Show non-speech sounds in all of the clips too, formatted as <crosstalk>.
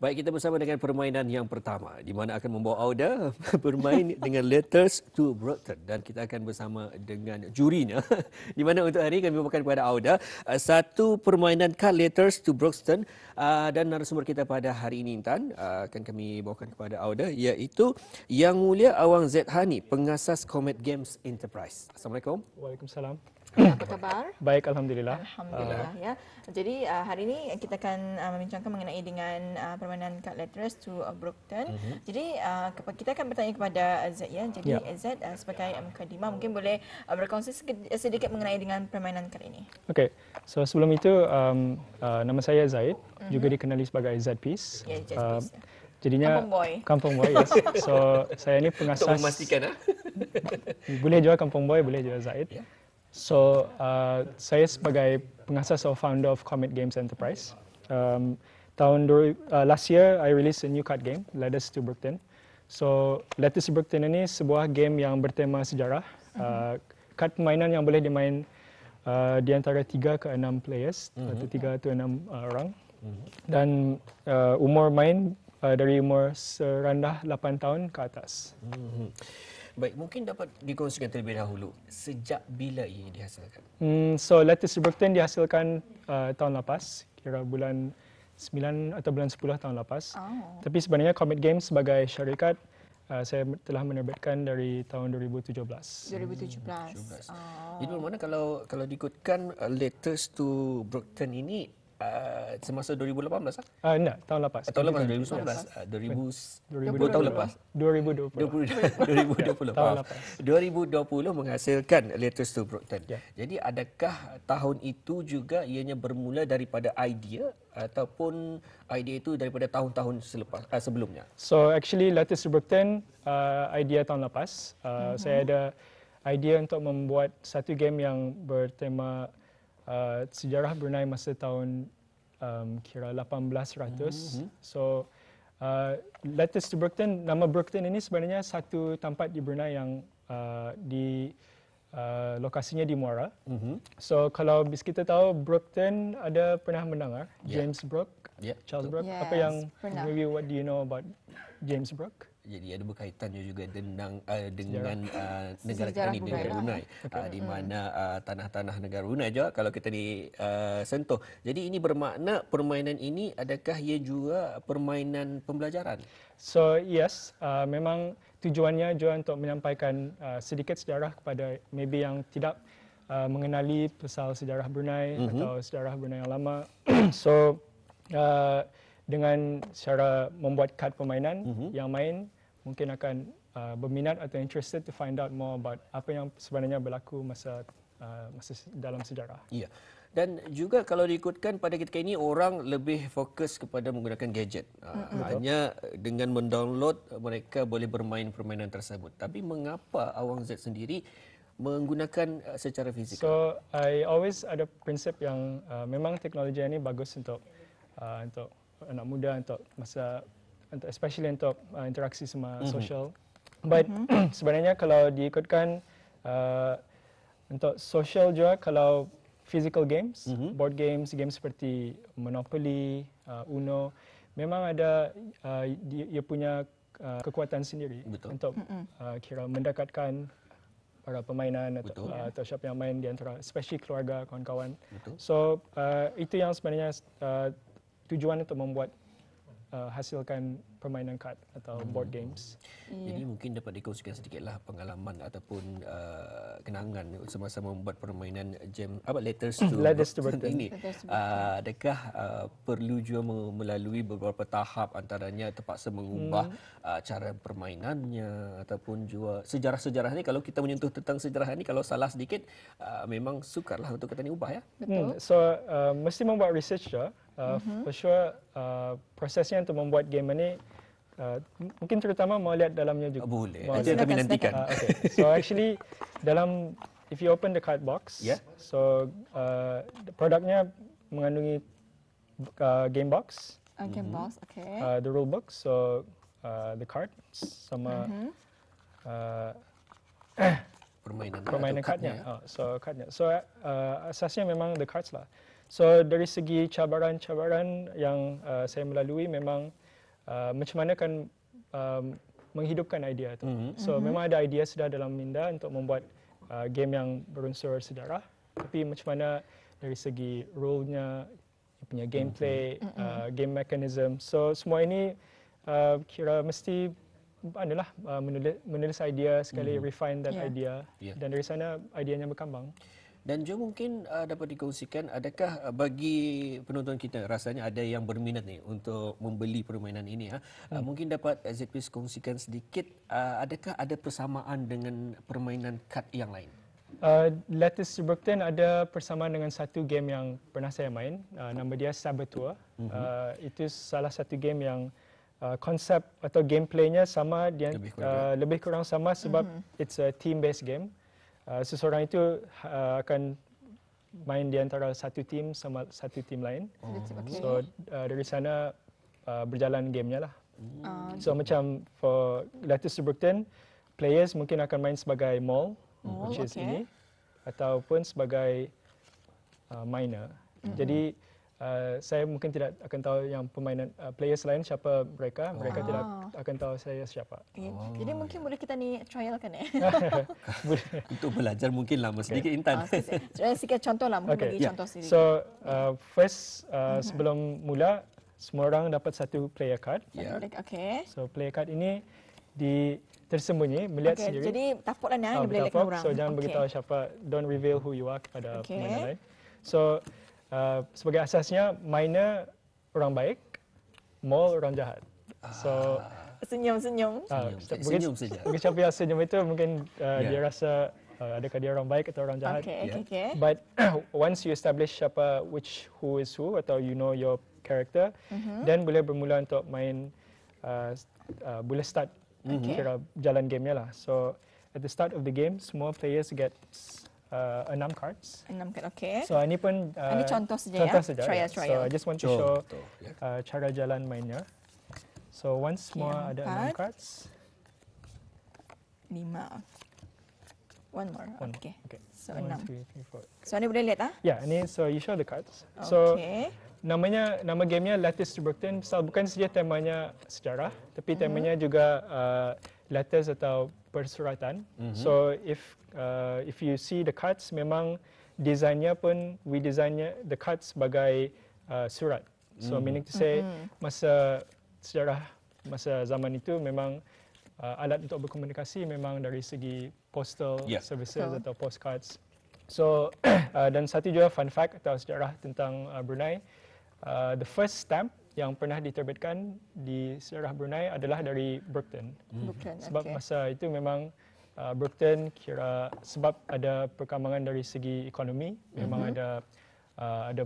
Baik kita bersama dengan permainan yang pertama di mana akan membawa Auda <laughs> bermain dengan Letters to Broughton dan kita akan bersama dengan jurinya <laughs> di mana untuk hari ini kami memberikan kepada Auda uh, satu permainan card Letters to Broughton uh, dan narasumber kita pada hari ini Intan uh, akan kami bawakan kepada Auda iaitu Yang Mulia Awang Zed Hani pengasas Comet Games Enterprise. Assalamualaikum. Waalaikumsalam. Hmm. apa khabar? Baik, alhamdulillah. Alhamdulillah uh. ya. Jadi uh, hari ini kita akan uh, membincangkan mengenai dengan uh, permainan card letters to uh, Brookton. Mm-hmm. Jadi uh, kita akan bertanya kepada Z ya. Jadi yeah. Ya. Z uh, sebagai mukadimah um, mungkin boleh uh, berkongsi sedikit mengenai dengan permainan card ini. Okey. So sebelum itu um, uh, nama saya Zaid, mm-hmm. juga dikenali sebagai Z Peace. Yeah, ya, um, Z ya. Jadinya kampung boy. boy, yes. So saya ini pengasas. Untuk memastikan, ha? <laughs> boleh jual kampung boy, boleh jual Zaid. Yeah. So uh, saya sebagai pengasas atau founder of Comet Games Enterprise. Um, tahun dulu, uh, last year I released a new card game, Letters to Brooklyn. So Letters to Brooklyn ini sebuah game yang bertema sejarah. Uh, card permainan yang boleh dimain uh, di antara tiga ke enam players mm-hmm. atau tiga atau enam uh, orang. Mm-hmm. Dan uh, umur main uh, dari umur serendah lapan tahun ke atas. Mm-hmm. Baik, mungkin dapat dikongsikan terlebih dahulu sejak bila ia dihasilkan? Hmm, so Lettuce Rebirthin dihasilkan uh, tahun lepas, kira bulan 9 atau bulan 10 tahun lepas. Oh. Tapi sebenarnya Comet Games sebagai syarikat Uh, saya telah menerbitkan dari tahun 2017. 2017. Oh. Jadi mana kalau kalau diikutkan uh, latest to Brookton ini uh, semasa 2018 lah? Uh, tak, tahun eh, lepas. tahun lepas, 2019. Yes. Uh, 2000, 2020. 2020. 2020. 2020. 2020. 2020. 2020. 2020. 2020. tahun lepas. 2020. menghasilkan Letters to Brockton. Yeah. Jadi adakah tahun itu juga ianya bermula daripada idea ataupun idea itu daripada tahun-tahun selepas, ah, sebelumnya? So actually Letters to Brockton ah, idea tahun lepas. Saya mhm. ada idea untuk membuat satu game yang bertema Uh, sejarah Brunei masa tahun um, kira 1800. Mm-hmm. Mhm. So uh, letters to Brookton, nama Brookton ini sebenarnya satu tempat di Brunei yang uh, di uh, lokasinya di Muara. Mm-hmm. So kalau bis kita tahu Brookton ada pernah mendengar yeah. James Brook, yeah. Charles Brook. Yes, apa yang pernah. maybe what do you know about James Brook? jadi ada berkaitan juga dengan uh, dengan uh, negara kita ni negara Brunei uh, di mana uh, tanah-tanah negara Brunei juga kalau kita ni uh, sentuh. Jadi ini bermakna permainan ini adakah ia juga permainan pembelajaran? So yes, uh, memang tujuannya juga untuk menyampaikan uh, sedikit sejarah kepada maybe yang tidak uh, mengenali pasal sejarah Brunei mm-hmm. atau sejarah Brunei yang lama. <clears throat> so uh, dengan cara membuat kad permainan mm-hmm. yang main mungkin akan uh, berminat atau interested to find out more about apa yang sebenarnya berlaku masa Uh, masa dalam sejarah. Ya. Yeah. Dan juga kalau diikutkan pada ketika ini orang lebih fokus kepada menggunakan gadget. mm Hanya dengan mendownload mereka boleh bermain permainan tersebut. Tapi mengapa Awang Z sendiri menggunakan uh, secara fizikal? So I always ada prinsip yang uh, memang teknologi ini bagus untuk uh, untuk anak muda untuk masa untuk especially untuk uh, interaksi sama mm-hmm. social. But mm-hmm. <clears throat> sebenarnya kalau diikutkan uh, untuk social juga kalau physical games, mm-hmm. board games, games seperti Monopoly, uh, Uno, memang ada uh, dia, dia punya uh, kekuatan sendiri Betul. untuk uh, kira mendekatkan para pemainan atau, uh, atau siapa yang main di antara especially keluarga kawan-kawan. So uh, itu yang sebenarnya uh, tujuan untuk membuat uh, hasilkan permainan kad atau hmm. board games. Yeah. Hmm. Jadi mungkin dapat dikongsikan sedikitlah pengalaman ataupun uh, kenangan semasa membuat permainan jam apa letters to <laughs> letters to Burton ini. Uh, adakah uh, perlu juga melalui beberapa tahap antaranya terpaksa mengubah hmm. uh, cara permainannya ataupun juga sejarah-sejarah ini kalau kita menyentuh tentang sejarah ini kalau salah sedikit uh, memang sukarlah untuk kita ni ubah ya. Betul. Hmm. So uh, mesti membuat research ya. Uh, mm-hmm. For sure, uh, prosesnya untuk membuat game ini, uh, mungkin terutama mau lihat dalamnya juga. Uh, boleh, nanti kami nantikan. Uh, ah, okay. So actually, dalam, if you open the card box, yeah. so uh, the produknya mengandungi uh, game box. Uh, game mm-hmm. box, okay. Uh, the rule book, so uh, the card sama mm-hmm. uh, <coughs> permainan, permainan kartnya. Oh, ah, so kartnya. So uh, asasnya memang the cards lah. So dari segi cabaran-cabaran yang uh, saya melalui memang uh, macam mana kan uh, um, menghidupkan idea tu. Mm-hmm. So mm-hmm. memang ada idea sudah dalam minda untuk membuat uh, game yang berunsur sejarah. Tapi macam mana dari segi rule punya gameplay, mm-hmm. mm-hmm. uh, game mechanism. So semua ini uh, kira mesti adalah uh, menulis, menulis idea sekali, mm-hmm. refine that yeah. idea. Yeah. Dan dari sana ideanya berkembang. Dan juga mungkin uh, dapat dikongsikan adakah uh, bagi penonton kita rasanya ada yang berminat ni untuk membeli permainan ini ya. Uh, hmm. Mungkin dapat uh, ZP kongsikan sedikit uh, adakah ada persamaan dengan permainan kad yang lain? Uh, Lettuce Brookton ada persamaan dengan satu game yang pernah saya main. Uh, nama dia Saboteur. Mhm. Uh, mm-hmm. Itu salah satu game yang uh, konsep atau gameplaynya sama. Dia, lebih, kurang. Uh, lebih kurang sama sebab mm-hmm. it's a team-based game. Uh, seseorang itu uh, akan main di antara satu tim sama satu tim lain. Oh. So uh, dari sana uh, berjalan gamenya lah. Oh. So macam for Lettuce to Brooklyn, players mungkin akan main sebagai mall, oh, which is okay. ini, ataupun sebagai uh, miner. Mm-hmm. Jadi Uh, saya mungkin tidak akan tahu yang pemain uh, player selain siapa mereka oh. mereka tidak ah. akan tahu saya siapa. Okay. Oh. Jadi mungkin boleh kita ni trial kan eh. <laughs> Untuk belajar mungkin lama sedikit okay. intan. Saya ah, sikit contohlah mungkin okay. bagi yeah. contoh sendiri. So uh, first uh, mm-hmm. sebelum mula semua orang dapat satu player card. Ya. Yeah. Okay. So player card ini di tersembunyi melihat okay. sendiri. Jadi tapoklah ni eh, ah, boleh lihat orang. So jangan okay. beritahu siapa don't reveal who you are kepada okay. pemain lain. So uh, sebagai asasnya minor orang baik, mall orang jahat. So ah. Ah, senyum senyum. Uh, senyum. Mungkin, senyum saja. <laughs> Mungkin senyum itu mungkin uh, yeah. dia rasa uh, adakah dia orang baik atau orang jahat. Okay, yeah. okay. But <coughs> once you establish apa which who is who atau you know your character, mm-hmm. then boleh bermula untuk main uh, uh, boleh start mm-hmm. kira jalan gamenya lah. So at the start of the game, semua players get uh, enam cards. Enam card, okay. So ini pun uh, ini contoh saja. Ya. Contoh ya? saja. Try, yeah. try. So I just want to show ya. uh, cara jalan mainnya. So once okay, more ada enam cards. Lima. One more. One okay. okay. So One, enam. Three, three, four. Okay. So anda boleh lihat ah? Ya, yeah, ini so you show the cards. Okay. So, namanya nama gamenya lattice to Brooklyn. So, bukan saja temanya sejarah, tapi mhm. temanya mm. juga uh, letters atau persuratan. Mm-hmm. So if uh, if you see the cards, memang desainnya pun we designnya the cards sebagai uh, surat. So mm-hmm. meaning to say mm-hmm. masa sejarah masa zaman itu memang uh, alat untuk berkomunikasi memang dari segi postal yeah. services so. atau postcards. So <clears throat> uh, dan satu juga fun fact atau sejarah tentang uh, Brunei, uh, the first stamp yang pernah diterbitkan di sejarah Brunei adalah dari Brookton. Hmm. Brookton sebab okay. masa itu memang uh, Brookton kira sebab ada perkembangan dari segi ekonomi, memang mm-hmm. ada uh, ada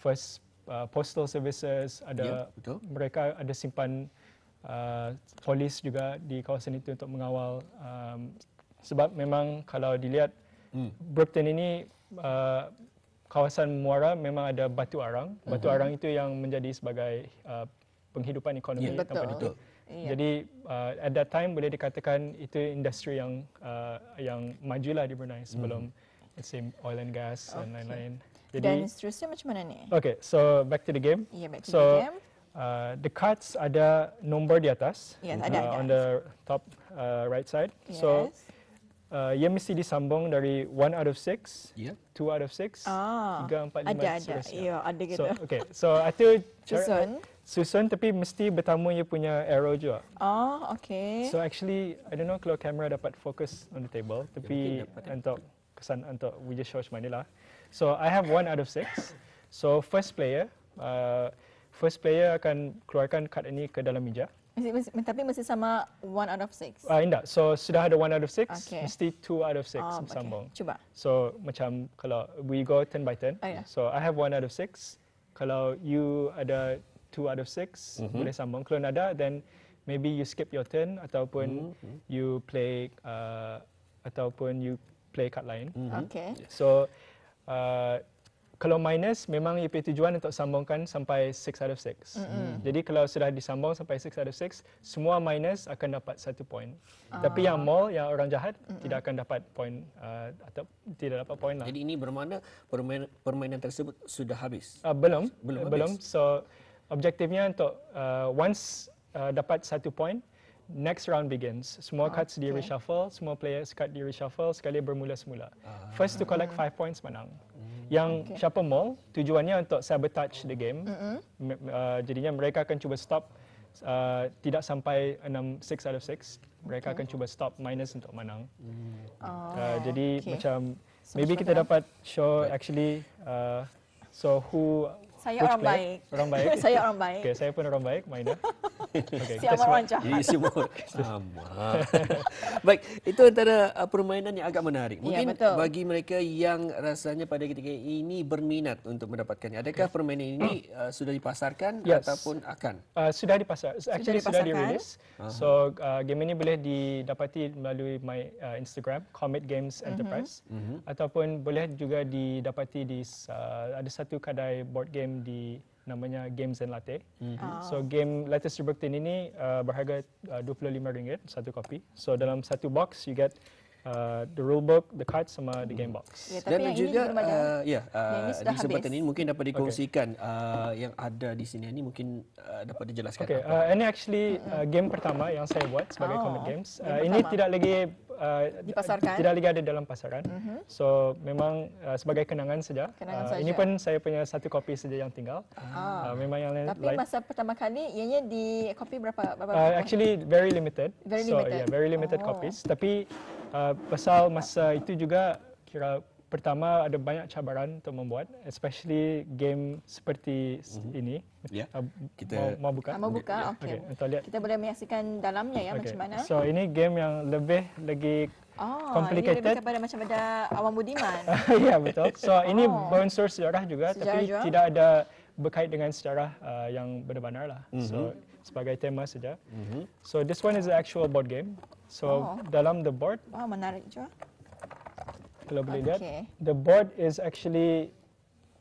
first uh, postal services, ada yeah, ya, mereka ada simpan uh, polis juga di kawasan itu untuk mengawal um, sebab memang kalau dilihat mm. Brookton ini uh, kawasan Muara memang ada batu arang. Mhm. Batu uh-huh. arang itu yang menjadi sebagai uh, penghidupan ekonomi yeah, tempat itu. Yeah. Jadi uh, at that time boleh dikatakan itu industri yang uh, yang majulah di Brunei sebelum mm. let's say oil and gas okay. and lain-lain. Jadi dan seterusnya macam mana ni? Okay, so back to the game. Yeah, back to so, the game. Uh, the cards ada nombor di atas, yes, ya, uh, ada, ada. on the top uh, right side. Yes. So uh, ia mesti disambung dari one out of six, yeah. two out of six, ah. tiga, empat, lima, ada, ada. Ya, ada kita. So, okay. So, itu <laughs> susun. Susun tapi mesti bertamu ia punya arrow juga. Oh, okay. So actually, I don't know kalau kamera dapat fokus on the table. Ya, tapi ya, untuk kesan untuk we just show macam ni lah. So I have one out of six. So first player, uh, first player akan keluarkan kad ini ke dalam meja. Tapi masih sama one out of six? Ah, uh, tidak. So, sudah ada one out of six, okay. mesti two out of six oh, sambung. Okay. Cuba. So, macam kalau we go ten by ten. Oh, yeah. So, I have one out of six. Kalau you ada two out of six, mm-hmm. boleh sambung. Kalau ada, then maybe you skip your turn ataupun mm-hmm. you play uh, ataupun you play card lain. Mm-hmm. Okay. So, uh, kalau minus memang IP tujuan untuk sambungkan sampai 6 out of 6. Mm-hmm. Jadi kalau sudah disambung sampai 6 out of 6, semua minus akan dapat satu point. Uh. Tapi yang mall yang orang jahat mm-hmm. tidak akan dapat point uh, atau tidak dapat point lah. Jadi ini bermakna permain, permainan tersebut sudah habis. Uh, belum, belum, habis. belum. So objektifnya untuk uh, once uh, dapat satu point, Next round begins. Semua ah, cards okay. di reshuffle, semua player card di reshuffle sekali bermula semula. Uh, First to collect 5 uh, points menang. Yang okay. Shopper Mall tujuannya untuk sabotage the game. Mm-hmm. Uh, jadinya mereka akan cuba stop uh, tidak sampai 6 6 out of 6. Mereka okay. akan cuba stop minus untuk menang. Mm. Uh, oh, jadi okay. macam so, maybe kita dapat show actually uh, so who saya Coach orang Claire, baik. Orang baik. <laughs> saya orang baik. Okay, saya pun orang baik, Maida. <laughs> Okay, Siapa orang jahat. Jadi semua <laughs> sama. baik, itu antara uh, permainan yang agak menarik. Ya, Mungkin ya, bagi mereka yang rasanya pada ketika ini berminat untuk mendapatkannya. Adakah okay. Ya. permainan ini <clears throat> uh, sudah dipasarkan yes. ataupun akan? Uh, sudah dipasar. Actually sudah, sudah dirilis. So uh, game ini boleh didapati melalui my uh, Instagram, Comet Games mhm. Enterprise. Mm-hmm. Ataupun boleh juga didapati di uh, ada satu kedai board game di namanya Games and Latte. Mm-hmm. Oh. So game Latte Superbtin ini uh, berharga RM25 uh, satu kopi. So dalam satu box you get Uh, the rule book, the cards sama mm. the game hmm. box. Yeah, tapi Dan yang juga, uh, ya, ini uh, ya, yeah, uh, ini mungkin dapat dikongsikan okay. uh, yang ada di sini ini mungkin uh, dapat dijelaskan. Okay, uh, ini actually hmm. uh, game pertama yang saya buat sebagai oh. comic games. Uh, ini pertama. tidak lagi Uh, dipasarkan. Tidak lagi ada dalam pasaran. Mm-hmm. So memang uh, sebagai kenangan saja. uh, ini pun saya punya satu kopi saja yang tinggal. Oh. Uh, memang yang lain. Tapi light. masa pertama kali ianya di kopi berapa berapa? Uh, actually very limited. Very limited. So yeah, very limited oh. copies. Tapi uh, pasal masa itu juga kira pertama ada banyak cabaran untuk membuat especially game seperti mm-hmm. ini ya yeah. uh, kita mau, mau buka ah, mau buka yeah. okey okay. okay. kita boleh menyaksikan dalamnya ya okay. macam mana so ini game yang lebih lagi Oh, ah, complicated. ini lebih kepada macam ada Awam Budiman. <laughs> ya, yeah, betul. So, oh. ini bernsur sejarah juga sejarah tapi juga. tidak ada berkait dengan sejarah uh, yang benar-benar lah. Mm-hmm. So, mhm. sebagai tema saja. Mm-hmm. So, this one is the actual board game. So, oh. dalam the board. Wah, wow, menarik juga kalau boleh okay. lihat. The board is actually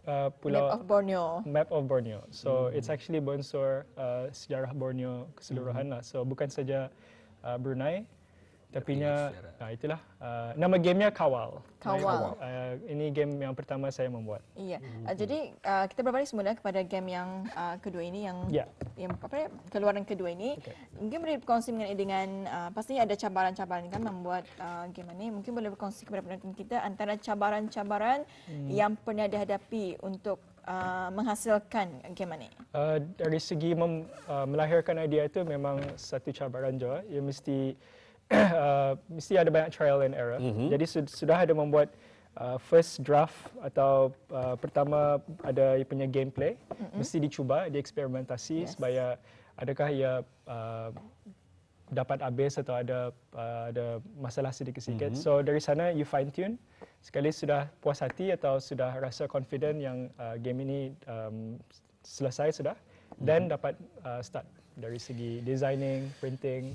uh, pulau map of Borneo. Map of Borneo. So mm-hmm. it's actually bonsor uh, sejarah Borneo keseluruhan mm-hmm. lah. So bukan saja uh, Brunei, Tapinya ha, itulah uh, nama gamenya Kawal. Kawal. Uh, ini game yang pertama saya membuat. Iya. Uh, jadi uh, kita berbalik semula kepada game yang uh, kedua ini yang yeah. yang apa ya keluaran kedua ini. Okay. Mungkin boleh berkongsi mengenai dengan uh, pastinya ada cabaran-cabaran kan membuat uh, game ini. Mungkin boleh berkongsi kepada penonton kita antara cabaran-cabaran hmm. yang pernah dihadapi untuk Uh, menghasilkan game ini? Uh, dari segi mem, uh, melahirkan idea itu memang satu cabaran juga. Ia mesti <coughs> uh, mesti ada banyak trial and error. Mm-hmm. Jadi su- sudah ada membuat uh, first draft atau uh, pertama ada punya gameplay mm-hmm. mesti dicuba, dieksperimentasi yes. supaya adakah ia uh, dapat habis atau ada uh, ada masalah sedikit-sedikit. Mm-hmm. So dari sana you fine tune. Sekali sudah puas hati atau sudah rasa confident yang uh, game ini um, selesai sudah, mm then dapat uh, start dari segi designing, printing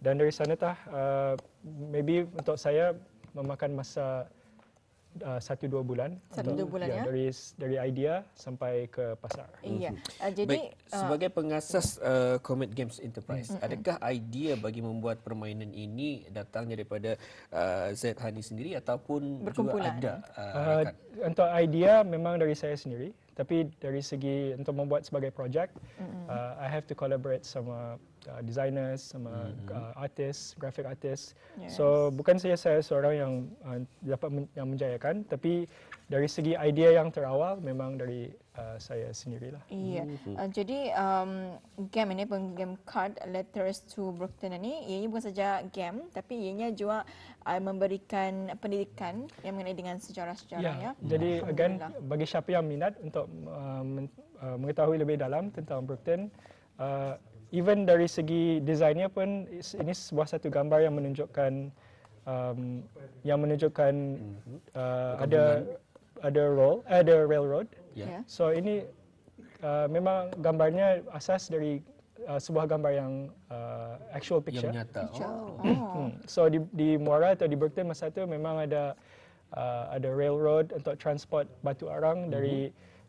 dan dari sana tah uh, maybe untuk saya memakan masa Uh, satu dua bulan satu atau, dua bulan ya, ya dari dari idea sampai ke pasar. Iya. Hmm. Uh, jadi Baik, uh, sebagai pengasas uh, Comet Games Enterprise, uh-uh. adakah idea bagi membuat permainan ini datangnya daripada uh, Z Hani sendiri ataupun juga ada? Uh, uh, untuk idea memang dari saya sendiri, tapi dari segi untuk membuat sebagai projek, uh-uh. uh, I have to collaborate sama uh, designers sama mm-hmm. uh, artist graphic artist yes. so bukan saja saya seorang yang uh, dapat men- yang menjayakan tapi dari segi idea yang terawal memang dari uh, saya sendirilah iya yeah. mm-hmm. uh, jadi um, game ini pun game card letters to brooklyn ini ianya bukan saja game tapi ianya juga uh, memberikan pendidikan yang mengenai dengan sejarah sejarahnya. yeah. ya yeah. jadi again bagi siapa yang minat untuk uh, men- uh, mengetahui lebih dalam tentang brooklyn uh, even dari segi desainnya pun ini sebuah satu gambar yang menunjukkan um, yang menunjukkan mhm. uh, ada ada roll ada railroad. Yeah. Ya. So ini uh, memang gambarnya asas dari uh, sebuah gambar yang uh, actual picture. Yang nyata. Oh. oh. Hmm. so di di Muara atau di Berkeley masa itu memang ada uh, ada railroad untuk transport batu arang mm-hmm. dari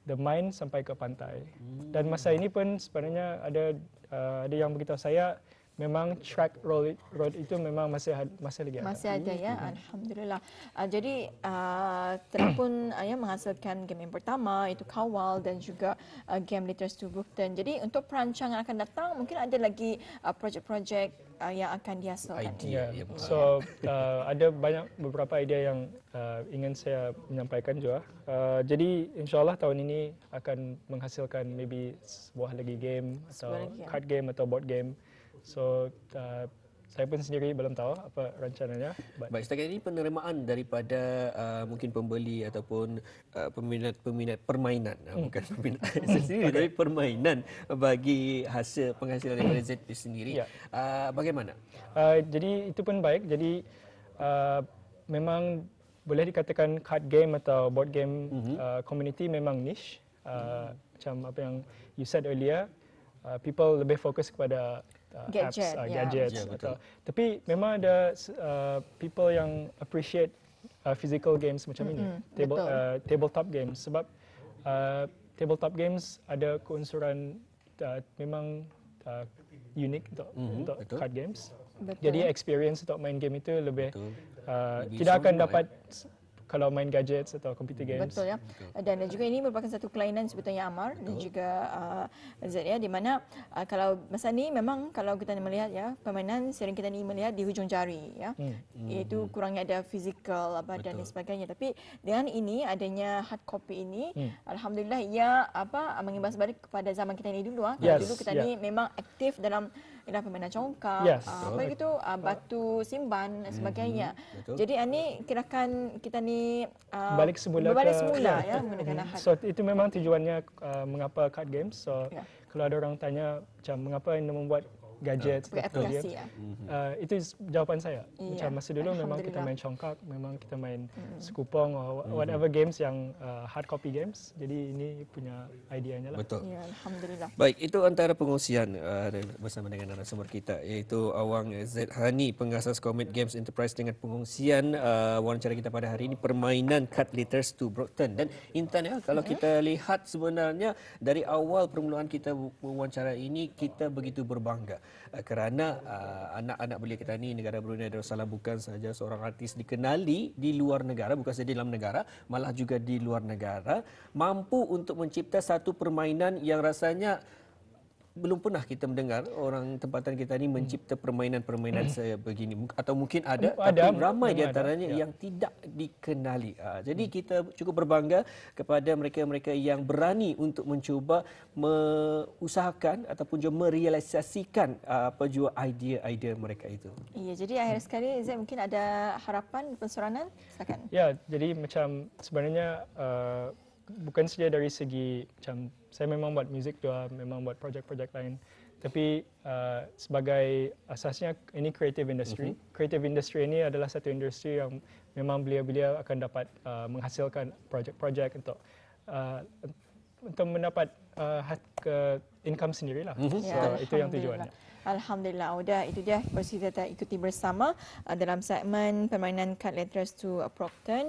the mine sampai ke pantai. Hmm. Dan masa ini pun sebenarnya ada uh, ada yang beritahu saya memang track road, road itu memang masih masih lagi ada. Masih ada ya, hmm alhamdulillah. Uh, jadi uh, ayah uh, ya, menghasilkan game yang pertama itu Kawal dan juga uh, game Letters to Book. Dan jadi untuk perancangan akan datang mungkin ada lagi uh, projek-projek project uh, yang akan dihasilkan. Idea. Yeah. Ya. Ya, so uh, ada banyak beberapa idea yang uh, ingin saya menyampaikan juga. Uh, jadi insyaallah tahun ini akan menghasilkan maybe sebuah lagi game atau card game. game atau board game. So uh, saya pun sendiri belum tahu apa rencananya. But, but setakat ini penerimaan daripada uh, mungkin pembeli ataupun uh, peminat-peminat permainan, mm. bukan peminat <laughs> sendiri, okay. tapi permainan bagi hasil penghasilan daripada hmm. ZP sendiri, yeah. Ya. uh, bagaimana? Uh, jadi itu pun baik. Jadi uh, memang boleh dikatakan card game atau board game mm-hmm. uh, community memang niche. Uh, mm. Macam apa yang you said earlier, uh, people lebih fokus kepada uh, gadget, apps, uh, yeah. gadgets yeah, atau. Tapi memang ada uh, people yang appreciate uh, physical games macam mm-hmm. ini, table uh, tabletop games sebab uh, tabletop games ada keunsuran uh, memang uh, unik untuk mm-hmm. untuk betul. card games. Betul. Jadi experience untuk main game itu lebih, uh, tidak akan lah, dapat eh kalau main gadget atau computer games. Betul ya. Eh, dan juga ini merupakan satu kelainan sebetulnya Amar dan juga uh, Zed ya di mana uh, kalau masa ni memang kalau kita melihat ya permainan sering kita ni melihat di hujung jari ya. Hmm. hmm Itu hmm. kurangnya ada physical apa dan sebagainya tapi dengan ini adanya hard copy ini hmm. alhamdulillah ia apa mengimbas balik kepada zaman kita ini dulu ah. Yes. Dulu kita yeah. ni memang aktif dalam Dah permainan congkak, yes. Ah, apa itu uh, ah, batu simban dan sebagainya. Mm-hmm. Jadi ini ah, kira kan kita ni uh, balik semula balik semula ke, <laughs> ya menggunakan mm-hmm. So itu memang tujuannya uh, mengapa card games. So yeah. kalau ada orang tanya macam mengapa anda membuat gadget uh, aplikasi ya. Mhm. Uh, itu jawapan saya. Yeah. Macam masa dulu memang kita main congkak, memang kita main mm. skupong or mhm. whatever mm. games yang uh, hard copy games. Jadi ini punya idenya lah. Betul. Ya, alhamdulillah. Baik, itu antara pengusian uh, bersama dengan narasumber kita iaitu Awang Z pengasas Comet Games Enterprise dengan pengusian uh, wawancara kita pada hari ini permainan Cut Letters to Broughton dan intan ya kalau mm. kita lihat sebenarnya dari awal permulaan kita wawancara ini kita begitu berbangga. Eh, kerana uh, anak-anak belia kita ni negara Brunei Darussalam bukan sahaja seorang artis dikenali di luar negara bukan sahaja dalam negara malah juga di luar negara mampu untuk mencipta satu permainan yang rasanya belum pernah kita mendengar orang tempatan kita ini mencipta permainan-permainan hmm. sebegini atau mungkin ada, ada tapi ramai di antaranya ada. Ya. yang tidak dikenali. Ha, jadi hmm. kita cukup berbangga kepada mereka-mereka yang berani untuk mencuba mengusahakan ataupun juga merealisasikan apa ha, jua idea-idea mereka itu. Iya, jadi akhir hmm. sekali Izzat mungkin ada harapan pensuranan silakan. Ya, jadi macam sebenarnya uh, bukan saja dari segi macam saya memang buat music juga, memang buat projek-projek lain tapi uh, sebagai asasnya ini creative industry mm-hmm. creative industry ini adalah satu industri yang memang belia-belia akan dapat uh, menghasilkan projek-projek untuk uh, untuk mendapat uh, ke income sendirilah mm-hmm. yeah. itu yang tujuannya Alhamdulillah Auda itu dia kita ikuti bersama uh, dalam segmen permainan cut letters to a